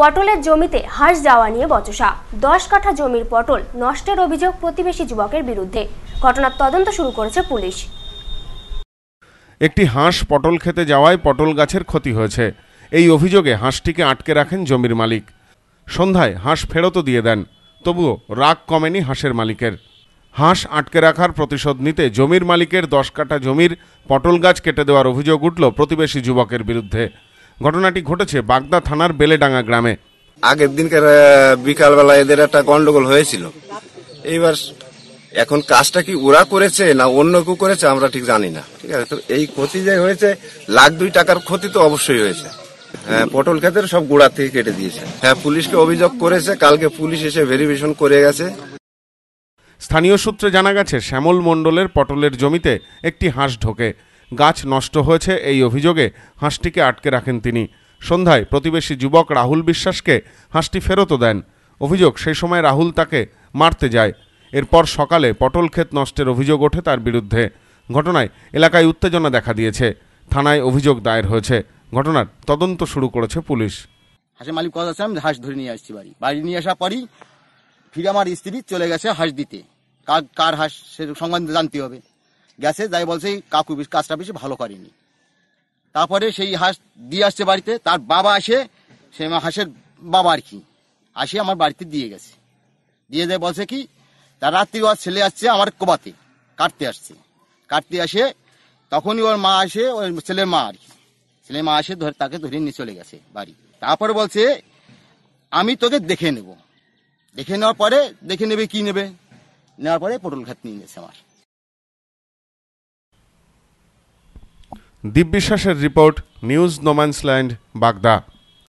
পটলের জমিতে হাঁস যাওয়া নিয়ে বচসা দশ কাঠা জমির পটল নষ্টের অভিযোগ প্রতিবেশী যুবকের বিরুদ্ধে ঘটনার তদন্ত শুরু করেছে পুলিশ একটি হাঁস পটল খেতে যাওয়ায় পটল গাছের ক্ষতি হয়েছে এই অভিযোগে হাঁসটিকে আটকে রাখেন জমির মালিক সন্ধ্যায় হাঁস ফেরতও দিয়ে দেন তবুও রাগ কমেনি হাঁসের মালিকের হাঁস আটকে রাখার প্রতিশোধ নিতে জমির মালিকের দশ কাঠা জমির পটল গাছ কেটে দেওয়ার অভিযোগ উঠল প্রতিবেশী যুবকের বিরুদ্ধে ঘটনাটি ঘটেছে বাগদা থানার বেলেডাঙ্গা গ্রামে আগের দিনকার বিকালবেলা এদের একটা গন্ডগোল হয়েছিল এইবার এখন কাজটা কি ওরা করেছে না অন্য কেউ করেছে আমরা ঠিক জানি না ঠিক আছে তো এই ক্ষতি যে হয়েছে লাখ দুই টাকার ক্ষতি তো অবশ্যই হয়েছে হ্যাঁ পটল ক্ষেতের সব গোড়া থেকে কেটে দিয়েছে হ্যাঁ পুলিশকে অভিযোগ করেছে কালকে পুলিশ এসে ভেরিফিকেশন করে গেছে স্থানীয় সূত্রে জানা গেছে শ্যামল মণ্ডলের পটলের জমিতে একটি হাঁস ঢোকে গাছ নষ্ট হয়েছে এই অভিযোগে হাঁসটিকে আটকে রাখেন তিনি সন্ধ্যায় প্রতিবেশী যুবক রাহুল বিশ্বাসকে হাঁসটি ফেরতও দেন অভিযোগ সেই সময় রাহুল তাকে মারতে যায় এরপর সকালে পটল ক্ষেত নষ্টের অভিযোগ ওঠে তার বিরুদ্ধে ঘটনায় এলাকায় উত্তেজনা দেখা দিয়েছে থানায় অভিযোগ দায়ের হয়েছে ঘটনার তদন্ত শুরু করেছে পুলিশ হাঁসের মালিক কথা আছে আমি হাঁস ধরে নিয়ে আসছি বাড়ি বাড়ি নিয়ে আসার পরই ফিরে আমার স্ত্রী চলে গেছে হাঁস দিতে কার কার হাঁস সে সংবাদ জানতে হবে গেছে যাই বলছে কাকু কাজটা বেশি ভালো করেনি তারপরে সেই হাঁস দিয়ে আসছে বাড়িতে তার বাবা আসে সে হাঁসের বাবা আর কি আসে আমার বাড়িতে দিয়ে গেছে দিয়ে যায় বলছে কি তার রাত্রি ওর ছেলে আসছে আমার কোবাতে কাটতে আসছে কাটতে আসে তখনই ওর মা আসে ওর ছেলের মা আর কি ছেলে মা আসে ধরে তাকে ধরে নিয়ে চলে গেছে বাড়ি তারপরে বলছে আমি তোকে দেখে নেব দেখে নেওয়ার পরে দেখে নেবে কি নেবে নেওয়ার পরে পটল খাত নিয়ে গেছে আমার দীপ বিশ্বাসের রিপোর্ট নিউজ নোম্যান্সল্যান্ড বাগদা